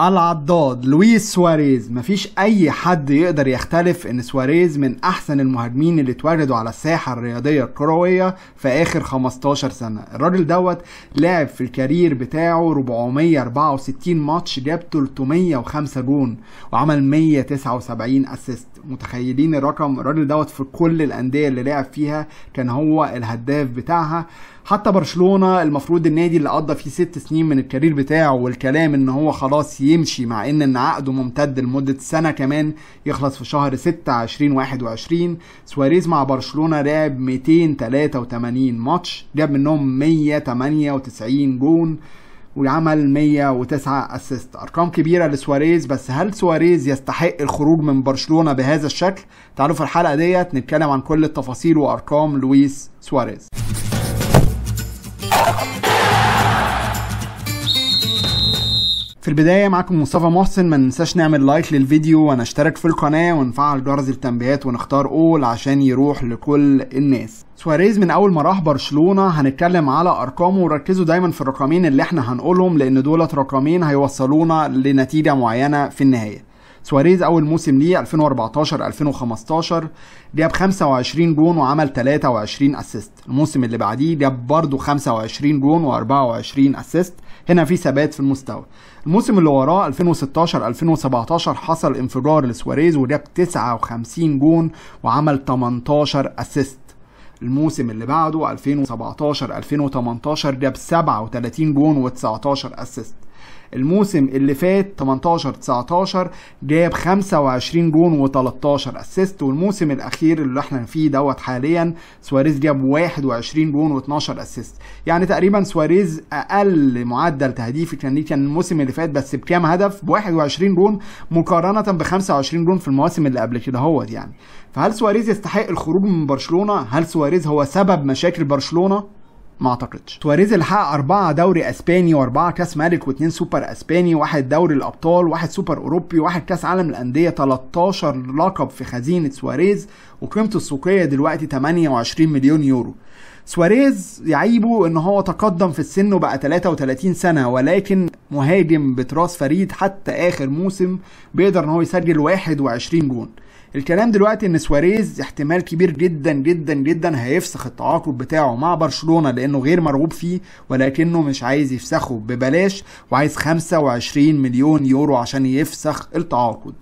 العضاد لويس سواريز مفيش اي حد يقدر يختلف ان سواريز من احسن المهاجمين اللي اتولدوا على الساحه الرياضيه الكرويه في اخر 15 سنه الراجل دوت لعب في الكارير بتاعه 464 ماتش جاب 305 جون وعمل 179 اسيست متخيلين الرقم الراجل دوت في كل الانديه اللي لعب فيها كان هو الهداف بتاعها حتى برشلونه المفروض النادي اللي قضى فيه ست سنين من الكارير بتاعه والكلام ان هو خلاص يمشي مع ان ان عقده ممتد لمده سنه كمان يخلص في شهر 6 2021 سواريز مع برشلونه لعب 283 ماتش جاب منهم 198 جون وعمل 109 اسيست ارقام كبيره لسواريز بس هل سواريز يستحق الخروج من برشلونه بهذا الشكل تعالوا في الحلقه ديت نتكلم عن كل التفاصيل وارقام لويس سواريز في البداية معاكم مصطفى محسن ما ننساش نعمل لايك للفيديو ونشترك في القناة ونفعل جرس التنبيهات ونختار اول عشان يروح لكل الناس سواريز من اول ما راح برشلونة هنتكلم على ارقامه وركزوا دايما في الرقمين اللي احنا هنقولهم لان دولت رقمين هيوصلونا لنتيجة معينة في النهاية سواريز اول موسم ليه 2014 2015 جاب 25 جون وعمل 23 اسيست الموسم اللي بعديه جاب برضه 25 جون و24 اسيست هنا في ثبات في المستوى الموسم اللي وراه 2016 2017 حصل انفجار لسواريز وجاب 59 جون وعمل 18 اسيست الموسم اللي بعده 2017 2018 جاب 37 جون و19 اسيست الموسم اللي فات 18 19 جاب 25 جون و13 اسيست والموسم الاخير اللي احنا فيه دوت حاليا سواريز جاب 21 جون و12 اسيست يعني تقريبا سواريز اقل معدل تهديفي كان كان الموسم اللي فات بس بكام هدف ب 21 جون مقارنه ب 25 جون في المواسم اللي قبل كده هوت يعني فهل سواريز يستحق الخروج من برشلونه هل سواريز هو سبب مشاكل برشلونه ما اعتقدش سواريز اللي حقق أربعة دوري أسباني وأربعة كأس ملك واتنين سوبر أسباني واحد دوري الأبطال واحد سوبر أوروبي واحد كأس عالم الأندية 13 لقب في خزينة سواريز وقيمته السوقية دلوقتي 28 مليون يورو سواريز يعيبه ان هو تقدم في السن وبقى 33 سنه ولكن مهاجم بتراس فريد حتى اخر موسم بيقدر ان هو يسجل 21 جون الكلام دلوقتي ان سواريز احتمال كبير جدا جدا جدا هيفسخ التعاقد بتاعه مع برشلونه لانه غير مرغوب فيه ولكنه مش عايز يفسخه ببلاش وعايز 25 مليون يورو عشان يفسخ التعاقد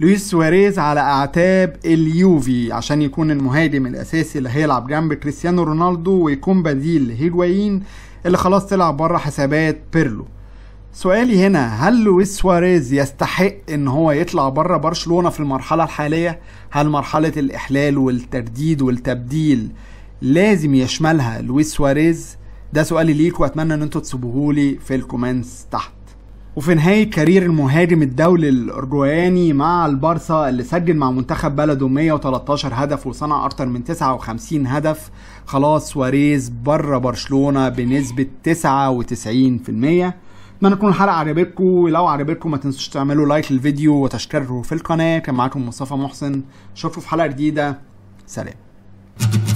لويس سواريز على اعتاب اليوفي عشان يكون المهاجم الاساسي اللي هيلعب جنب كريستيانو رونالدو ويكون بديل لهيجوايين اللي خلاص طلع بره حسابات بيرلو سؤالي هنا هل لويس سواريز يستحق ان هو يطلع بره برشلونه في المرحله الحاليه هل مرحله الاحلال والترديد والتبديل لازم يشملها لويس سواريز ده سؤالي ليك واتمنى ان انتوا تسيبوهولي في الكومنتس تحت وفي نهاية كارير المهاجم الدولي الأرجواني مع البارسا اللي سجل مع منتخب بلده 113 هدف وصنع أكتر من 59 هدف خلاص سواريز بره برشلونة بنسبة 99% اتمنى تكون الحلقه عجبتكم ولو عجبتكم ما تنسوش تعملوا لايك للفيديو وتشتركوا في القناه كان معاكم مصطفى محسن اشوفكم في حلقه جديده سلام